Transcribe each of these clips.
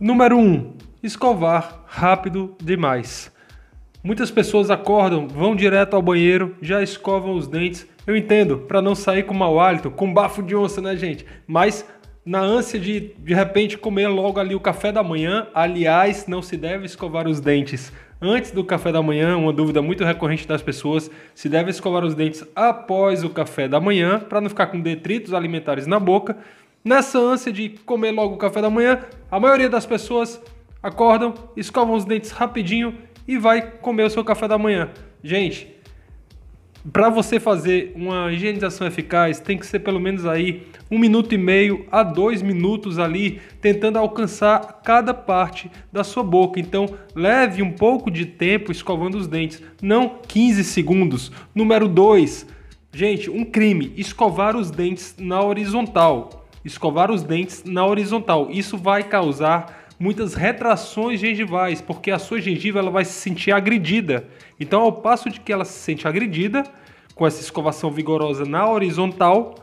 Número 1. Um, escovar rápido demais. Muitas pessoas acordam, vão direto ao banheiro, já escovam os dentes. Eu entendo, para não sair com mau hálito, com bafo de onça, né, gente? Mas na ânsia de de repente comer logo ali o café da manhã, aliás, não se deve escovar os dentes antes do café da manhã, uma dúvida muito recorrente das pessoas, se deve escovar os dentes após o café da manhã para não ficar com detritos alimentares na boca. Nessa ânsia de comer logo o café da manhã, a maioria das pessoas acordam, escovam os dentes rapidinho e vai comer o seu café da manhã. Gente, para você fazer uma higienização eficaz, tem que ser pelo menos aí um minuto e meio a dois minutos ali, tentando alcançar cada parte da sua boca. Então, leve um pouco de tempo escovando os dentes, não 15 segundos. Número 2. Gente, um crime: escovar os dentes na horizontal escovar os dentes na horizontal. Isso vai causar muitas retrações gengivais, porque a sua gengiva ela vai se sentir agredida. Então, ao passo de que ela se sente agredida, com essa escovação vigorosa na horizontal,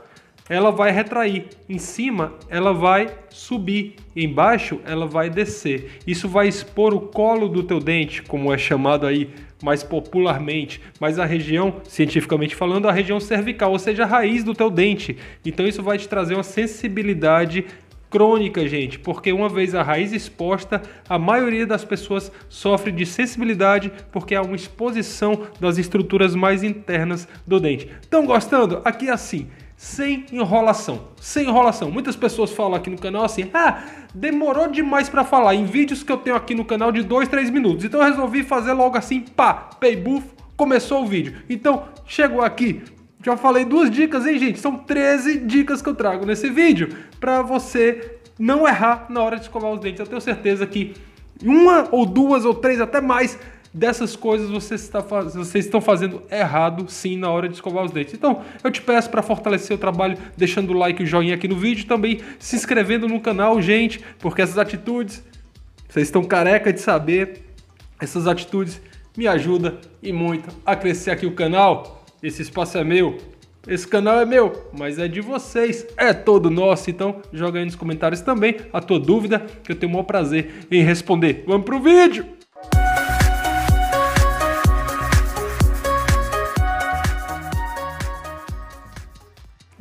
ela vai retrair. Em cima, ela vai subir embaixo, ela vai descer. Isso vai expor o colo do teu dente, como é chamado aí mais popularmente, mas a região, cientificamente falando, a região cervical, ou seja, a raiz do teu dente. Então isso vai te trazer uma sensibilidade crônica, gente, porque uma vez a raiz exposta, a maioria das pessoas sofre de sensibilidade porque há uma exposição das estruturas mais internas do dente. Estão gostando? Aqui é assim sem enrolação, sem enrolação. Muitas pessoas falam aqui no canal assim: "Ah, demorou demais para falar em vídeos que eu tenho aqui no canal de 2, 3 minutos". Então eu resolvi fazer logo assim, pá, paybuf, começou o vídeo. Então, chegou aqui, já falei duas dicas, hein, gente? São 13 dicas que eu trago nesse vídeo para você não errar na hora de escovar os dentes. Eu tenho certeza que uma ou duas ou três até mais dessas coisas vocês, está faz... vocês estão fazendo errado sim na hora de escovar os dentes. Então, eu te peço para fortalecer o trabalho, deixando o like e o joinha aqui no vídeo, também se inscrevendo no canal, gente, porque essas atitudes, vocês estão careca de saber, essas atitudes me ajudam e muito a crescer aqui o canal. Esse espaço é meu, esse canal é meu, mas é de vocês, é todo nosso, então joga aí nos comentários também a tua dúvida, que eu tenho o maior prazer em responder. Vamos pro vídeo!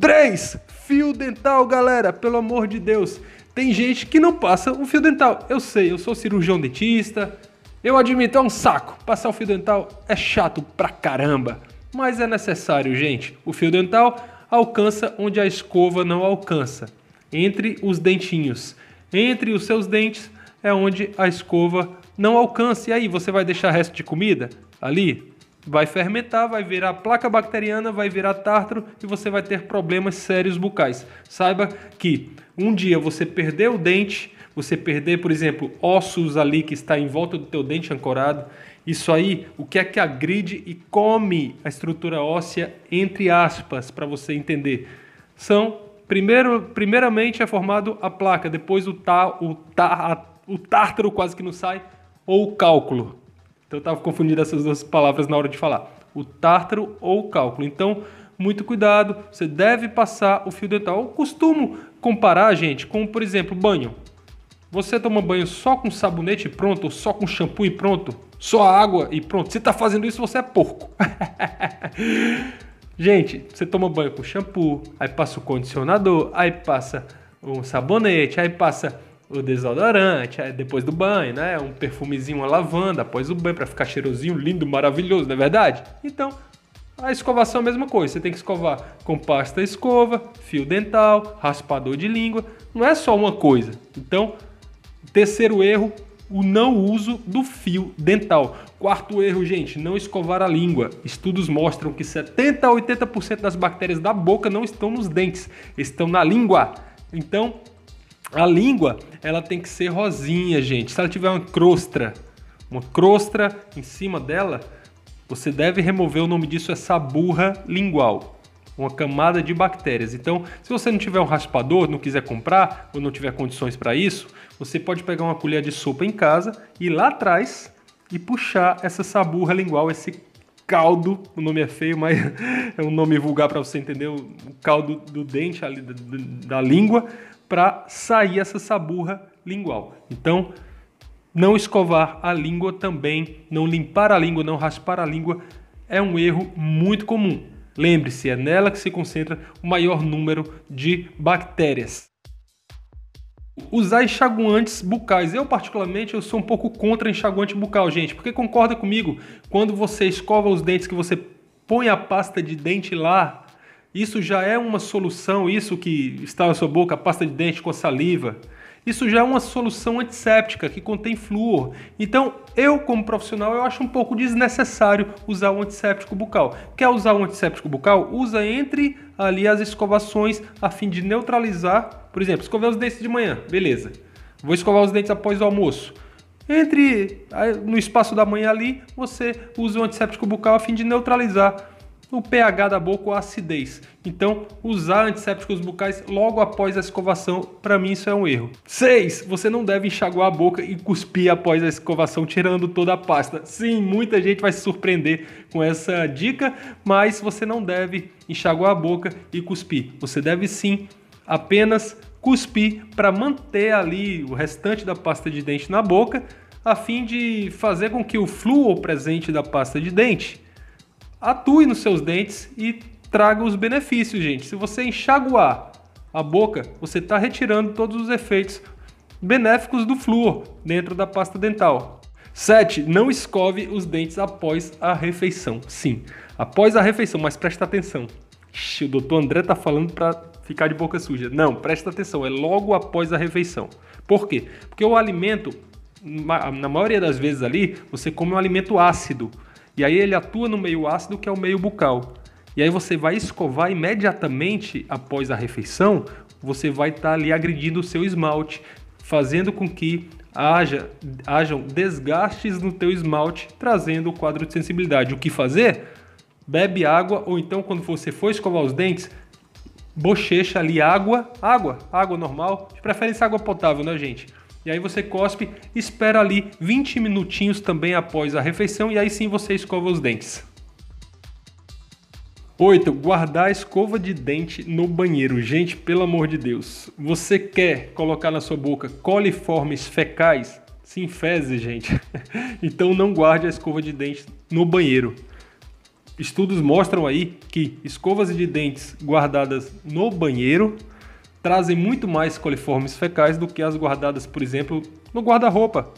3. Fio dental, galera, pelo amor de Deus. Tem gente que não passa o fio dental. Eu sei, eu sou cirurgião dentista. Eu admito, é um saco. Passar o fio dental é chato pra caramba. Mas é necessário, gente. O fio dental alcança onde a escova não alcança. Entre os dentinhos. Entre os seus dentes é onde a escova não alcança. E aí, você vai deixar resto de comida ali? vai fermentar, vai virar placa bacteriana, vai virar tártaro e você vai ter problemas sérios bucais. Saiba que um dia você perder o dente, você perder, por exemplo, ossos ali que está em volta do teu dente ancorado, isso aí, o que é que agride e come a estrutura óssea entre aspas para você entender? São primeiro, primeiramente é formado a placa, depois o tá, o tá, a, o tártaro quase que não sai ou o cálculo. Então eu estava confundindo essas duas palavras na hora de falar. O tártaro ou o cálculo. Então, muito cuidado, você deve passar o fio dental. Eu costumo comparar, gente, com, por exemplo, banho. Você toma banho só com sabonete e pronto, ou só com shampoo e pronto, só água e pronto. Se está fazendo isso, você é porco. gente, você toma banho com shampoo, aí passa o condicionador, aí passa um sabonete, aí passa o desodorante, depois do banho, né? Um perfumezinho, uma lavanda após o banho para ficar cheirosinho, lindo, maravilhoso, não é verdade? Então, a escovação é a mesma coisa. Você tem que escovar com pasta escova, fio dental, raspador de língua. Não é só uma coisa. Então, terceiro erro, o não uso do fio dental. Quarto erro, gente, não escovar a língua. Estudos mostram que 70 a 80% das bactérias da boca não estão nos dentes, estão na língua. Então, a língua, ela tem que ser rosinha, gente. Se ela tiver uma crostra, uma crostra em cima dela, você deve remover, o nome disso é saburra lingual, uma camada de bactérias. Então, se você não tiver um raspador, não quiser comprar ou não tiver condições para isso, você pode pegar uma colher de sopa em casa e lá atrás e puxar essa saburra lingual, esse caldo, o nome é feio, mas é um nome vulgar para você entender, o caldo do dente ali da língua, para sair essa saburra lingual. Então, não escovar a língua também, não limpar a língua, não raspar a língua é um erro muito comum. Lembre-se, é nela que se concentra o maior número de bactérias. Usar enxaguantes bucais. Eu, particularmente, eu sou um pouco contra enxaguante bucal, gente, porque concorda comigo, quando você escova os dentes, que você põe a pasta de dente lá, isso já é uma solução, isso que está na sua boca, pasta de dente com saliva. Isso já é uma solução antisséptica que contém flúor. Então, eu como profissional, eu acho um pouco desnecessário usar um antisséptico bucal. Quer usar um antisséptico bucal? Usa entre ali as escovações a fim de neutralizar, por exemplo, escovar os dentes de manhã, beleza. Vou escovar os dentes após o almoço. Entre no espaço da manhã ali, você usa um antisséptico bucal a fim de neutralizar o pH da boca ou a acidez. Então, usar antissépticos bucais logo após a escovação, para mim isso é um erro. 6. Você não deve enxaguar a boca e cuspir após a escovação, tirando toda a pasta. Sim, muita gente vai se surpreender com essa dica, mas você não deve enxaguar a boca e cuspir. Você deve sim apenas cuspir para manter ali o restante da pasta de dente na boca, a fim de fazer com que o flúor presente da pasta de dente atue nos seus dentes e traga os benefícios, gente. Se você enxaguar a boca, você está retirando todos os efeitos benéficos do flúor dentro da pasta dental. 7. Não escove os dentes após a refeição. Sim, após a refeição, mas presta atenção. Ixi, o doutor André tá falando para ficar de boca suja. Não, presta atenção, é logo após a refeição. Por quê? Porque o alimento, na maioria das vezes ali, você come um alimento ácido. E aí ele atua no meio ácido, que é o meio bucal. E aí você vai escovar imediatamente após a refeição, você vai estar tá ali agredindo o seu esmalte, fazendo com que haja, hajam desgastes no teu esmalte, trazendo o quadro de sensibilidade. O que fazer? Bebe água ou então quando você for escovar os dentes, bochecha ali água, água, água normal, de preferência água potável, né, gente? E aí você cospe, espera ali 20 minutinhos também após a refeição e aí sim você escova os dentes. 8. Guardar a escova de dente no banheiro. Gente, pelo amor de Deus. Você quer colocar na sua boca coliformes fecais? Sim, fezes, gente. então não guarde a escova de dente no banheiro. Estudos mostram aí que escovas de dentes guardadas no banheiro trazem muito mais coliformes fecais do que as guardadas, por exemplo, no guarda-roupa.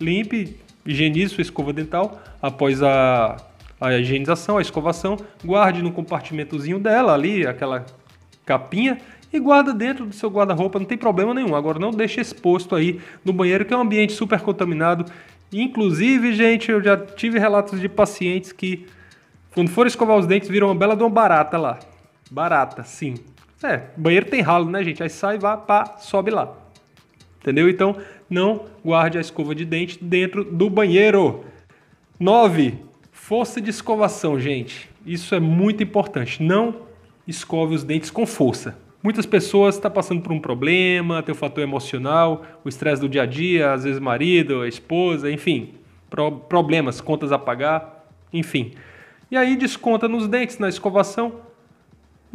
Limpe, higienize sua escova dental após a, a higienização, a escovação, guarde no compartimentozinho dela ali, aquela capinha, e guarda dentro do seu guarda-roupa, não tem problema nenhum. Agora não deixe exposto aí no banheiro, que é um ambiente super contaminado. Inclusive, gente, eu já tive relatos de pacientes que, quando foram escovar os dentes, viram uma bela de uma barata lá. Barata, sim. É, banheiro tem ralo, né, gente? Aí sai, vá, pá, sobe lá. Entendeu? Então, não guarde a escova de dente dentro do banheiro. 9. Força de escovação, gente. Isso é muito importante. Não escove os dentes com força. Muitas pessoas estão tá passando por um problema, tem o fator emocional, o estresse do dia a dia, às vezes marido, a esposa, enfim, pro problemas, contas a pagar, enfim. E aí desconta nos dentes, na escovação,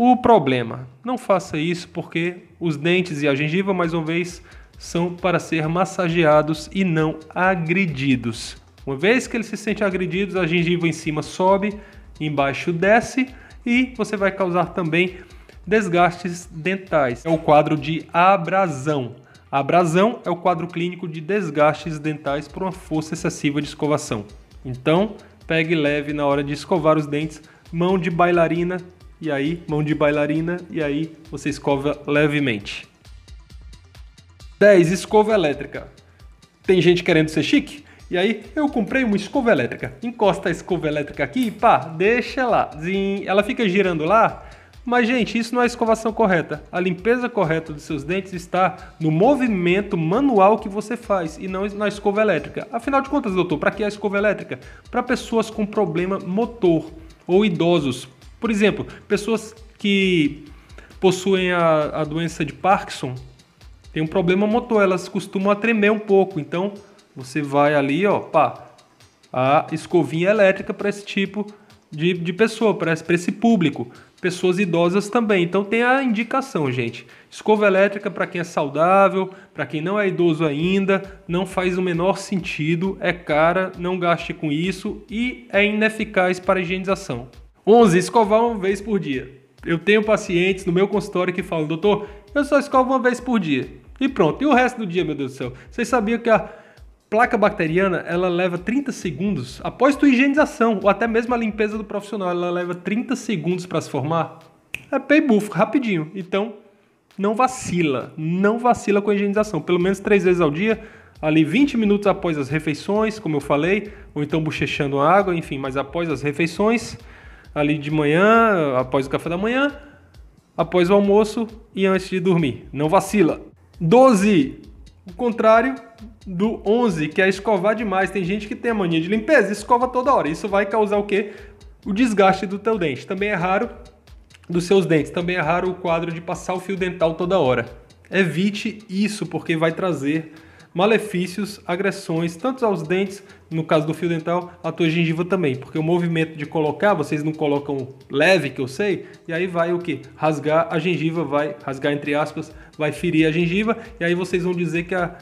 o problema, não faça isso porque os dentes e a gengiva, mais uma vez, são para ser massageados e não agredidos. Uma vez que eles se sentem agredidos, a gengiva em cima sobe, embaixo desce e você vai causar também desgastes dentais. É o quadro de abrasão. abrasão é o quadro clínico de desgastes dentais por uma força excessiva de escovação. Então, pegue leve na hora de escovar os dentes, mão de bailarina e aí mão de bailarina, e aí você escova levemente. 10. Escova elétrica. Tem gente querendo ser chique? E aí eu comprei uma escova elétrica. Encosta a escova elétrica aqui e pá, deixa lá. Zin. Ela fica girando lá. Mas, gente, isso não é a escovação correta. A limpeza correta dos seus dentes está no movimento manual que você faz e não na escova elétrica. Afinal de contas, doutor, para que a escova elétrica? Para pessoas com problema motor ou idosos, por exemplo, pessoas que possuem a, a doença de Parkinson têm um problema motor, elas costumam tremer um pouco. Então, você vai ali, ó, pá, a escovinha elétrica para esse tipo de, de pessoa, para esse, esse público. Pessoas idosas também. Então tem a indicação, gente. Escova elétrica para quem é saudável, para quem não é idoso ainda, não faz o menor sentido, é cara, não gaste com isso e é ineficaz para higienização. 11. Escovar uma vez por dia. Eu tenho pacientes no meu consultório que falam, doutor, eu só escovo uma vez por dia. E pronto. E o resto do dia, meu Deus do céu? Vocês sabiam que a placa bacteriana, ela leva 30 segundos após tua higienização, ou até mesmo a limpeza do profissional, ela leva 30 segundos para se formar? É pay buff, rapidinho. Então, não vacila, não vacila com a higienização. Pelo menos três vezes ao dia, ali 20 minutos após as refeições, como eu falei, ou então bochechando água, enfim, mas após as refeições ali de manhã, após o café da manhã, após o almoço e antes de dormir. Não vacila. 12. O contrário do 11, que é escovar demais. Tem gente que tem a mania de limpeza, escova toda hora. Isso vai causar o quê? O desgaste do teu dente. Também é raro dos seus dentes. Também é raro o quadro de passar o fio dental toda hora. Evite isso porque vai trazer malefícios, agressões, tanto aos dentes, no caso do fio dental, à tua gengiva também, porque o movimento de colocar, vocês não colocam leve, que eu sei, e aí vai o que? Rasgar a gengiva, vai rasgar entre aspas, vai ferir a gengiva, e aí vocês vão dizer que a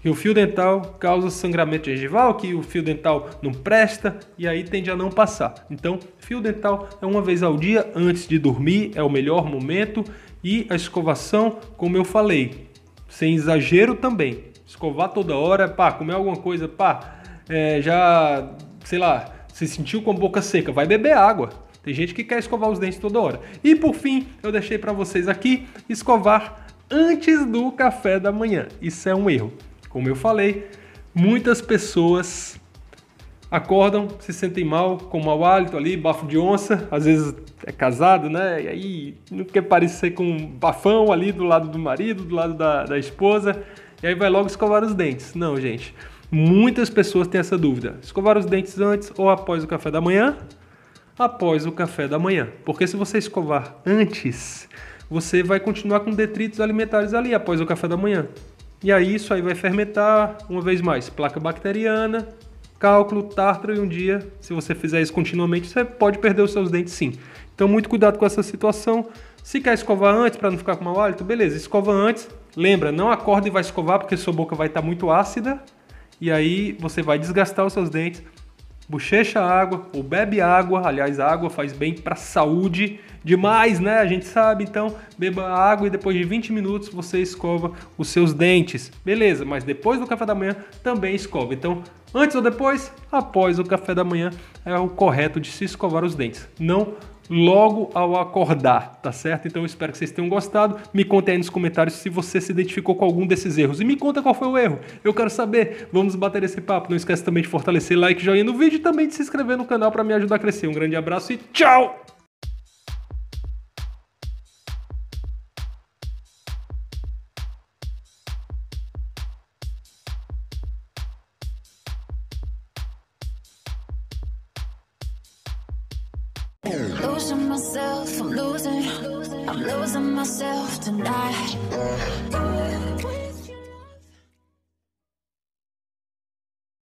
que o fio dental causa sangramento gengival, que o fio dental não presta e aí tende a não passar. Então, fio dental é uma vez ao dia antes de dormir, é o melhor momento e a escovação, como eu falei, sem exagero também escovar toda hora, pá, comer alguma coisa, pá, é, já, sei lá, se sentiu com a boca seca, vai beber água. Tem gente que quer escovar os dentes toda hora. E por fim, eu deixei para vocês aqui escovar antes do café da manhã. Isso é um erro. Como eu falei, muitas pessoas acordam, se sentem mal, com mau hálito ali, bafo de onça, às vezes é casado, né? E aí não quer parecer com um bafão ali do lado do marido, do lado da, da esposa e aí vai logo escovar os dentes. Não, gente. Muitas pessoas têm essa dúvida. Escovar os dentes antes ou após o café da manhã? Após o café da manhã. Porque se você escovar antes, você vai continuar com detritos alimentares ali após o café da manhã. E aí isso aí vai fermentar, uma vez mais, placa bacteriana, cálculo, tártaro e um dia, se você fizer isso continuamente, você pode perder os seus dentes sim. Então muito cuidado com essa situação. Se quer escovar antes para não ficar com mau hálito, beleza, escova antes, Lembra, não acorda e vai escovar porque sua boca vai estar tá muito ácida e aí você vai desgastar os seus dentes. Bochecha água ou bebe água, aliás, água faz bem para a saúde demais, né? A gente sabe, então beba água e depois de 20 minutos você escova os seus dentes. Beleza, mas depois do café da manhã também escova. Então, antes ou depois, após o café da manhã é o correto de se escovar os dentes. Não logo ao acordar, tá certo? Então eu espero que vocês tenham gostado. Me contem aí nos comentários se você se identificou com algum desses erros. E me conta qual foi o erro. Eu quero saber. Vamos bater esse papo. Não esquece também de fortalecer, like, joinha no vídeo e também de se inscrever no canal para me ajudar a crescer. Um grande abraço e tchau!